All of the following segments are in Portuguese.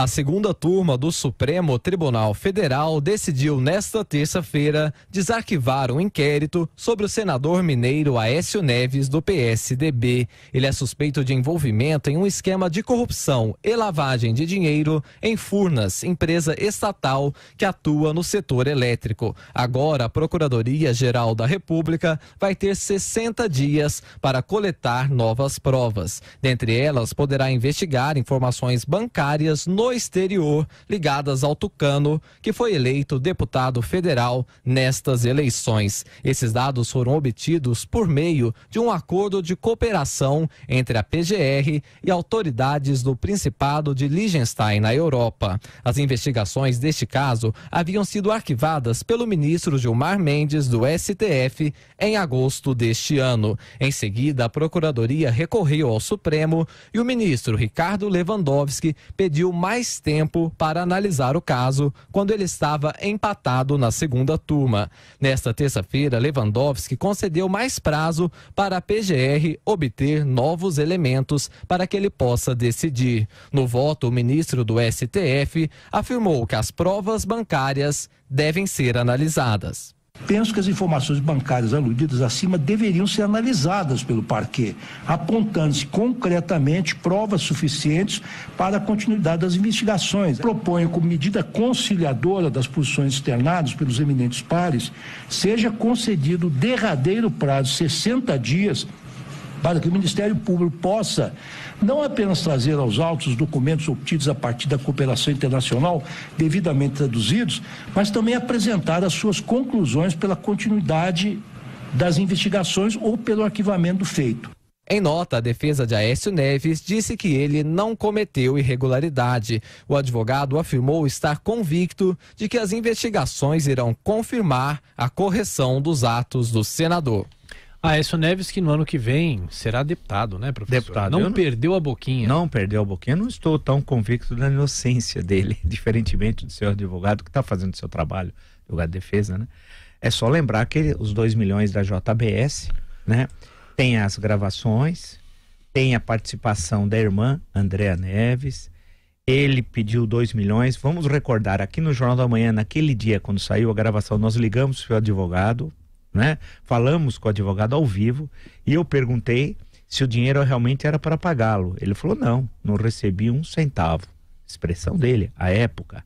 A segunda turma do Supremo Tribunal Federal decidiu nesta terça-feira desarquivar um inquérito sobre o senador mineiro Aécio Neves, do PSDB. Ele é suspeito de envolvimento em um esquema de corrupção e lavagem de dinheiro em Furnas, empresa estatal que atua no setor elétrico. Agora, a Procuradoria-Geral da República vai ter 60 dias para coletar novas provas. Dentre elas, poderá investigar informações bancárias no exterior ligadas ao Tucano, que foi eleito deputado federal nestas eleições. Esses dados foram obtidos por meio de um acordo de cooperação entre a PGR e autoridades do Principado de Liechtenstein, na Europa. As investigações deste caso haviam sido arquivadas pelo ministro Gilmar Mendes do STF em agosto deste ano. Em seguida, a Procuradoria recorreu ao Supremo e o ministro Ricardo Lewandowski pediu mais mais tempo para analisar o caso quando ele estava empatado na segunda turma. Nesta terça-feira, Lewandowski concedeu mais prazo para a PGR obter novos elementos para que ele possa decidir. No voto, o ministro do STF afirmou que as provas bancárias devem ser analisadas. Penso que as informações bancárias aludidas acima deveriam ser analisadas pelo parquê, apontando-se concretamente provas suficientes para a continuidade das investigações. Proponho, como medida conciliadora das posições externadas pelos eminentes pares, seja concedido o derradeiro prazo, 60 dias, para que o Ministério Público possa não apenas trazer aos autos os documentos obtidos a partir da cooperação internacional devidamente traduzidos, mas também apresentar as suas conclusões pela continuidade das investigações ou pelo arquivamento feito. Em nota, a defesa de Aécio Neves disse que ele não cometeu irregularidade. O advogado afirmou estar convicto de que as investigações irão confirmar a correção dos atos do senador. Aécio ah, Neves, que no ano que vem será deputado, né, professor? Deputado. Não, não perdeu a boquinha. Não perdeu a boquinha. Não estou tão convicto da inocência dele, diferentemente do senhor advogado que está fazendo o seu trabalho, advogado de defesa, né? É só lembrar que ele, os 2 milhões da JBS, né? Tem as gravações, tem a participação da irmã Andréa Neves. Ele pediu 2 milhões. Vamos recordar aqui no Jornal da Manhã, naquele dia, quando saiu a gravação, nós ligamos para o advogado, né? Falamos com o advogado ao vivo e eu perguntei se o dinheiro realmente era para pagá-lo. Ele falou: não, não recebi um centavo. Expressão dele, à época.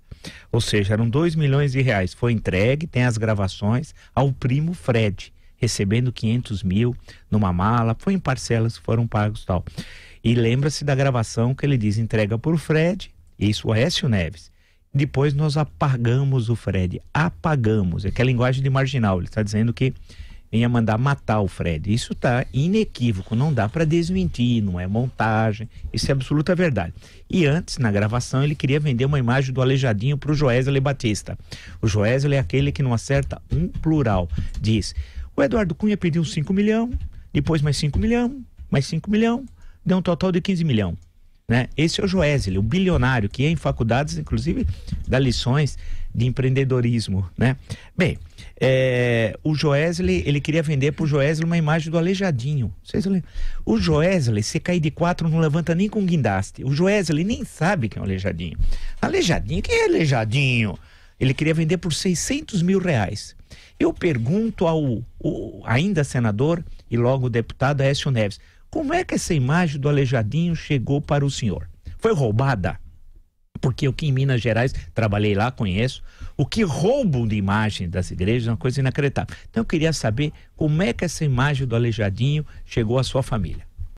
Ou seja, eram 2 milhões de reais. Foi entregue, tem as gravações, ao primo Fred, recebendo 500 mil numa mala. Foi em parcelas que foram pagos tal. E lembra-se da gravação que ele diz: entrega por Fred, isso o Aécio Neves. Depois nós apagamos o Fred. Apagamos. É que é linguagem de marginal. Ele está dizendo que venha mandar matar o Fred. Isso está inequívoco, não dá para desmentir, não é montagem, isso é absoluta verdade. E antes, na gravação, ele queria vender uma imagem do Aleijadinho para o Joesley Batista. O Joesley é aquele que não acerta um plural. Diz, o Eduardo Cunha pediu 5 milhão, depois mais 5 milhão, mais 5 milhão, deu um total de 15 milhão. Né? Esse é o Joesley, o bilionário, que é em faculdades, inclusive, dá lições de empreendedorismo. Né? Bem, é, o Joesley, ele queria vender para o Joesley uma imagem do Aleijadinho. Vocês O Joesley, se cair de quatro, não levanta nem com guindaste. O Joesley nem sabe quem é o Aleijadinho. Aleijadinho? Quem é Aleijadinho? Ele queria vender por 600 mil reais. Eu pergunto ao, ao ainda senador e logo deputado Aécio Neves, como é que essa imagem do Aleijadinho chegou para o senhor? Foi roubada? Porque eu que em Minas Gerais trabalhei lá, conheço. O que roubam de imagem das igrejas é uma coisa inacreditável. Então eu queria saber como é que essa imagem do Aleijadinho chegou à sua família.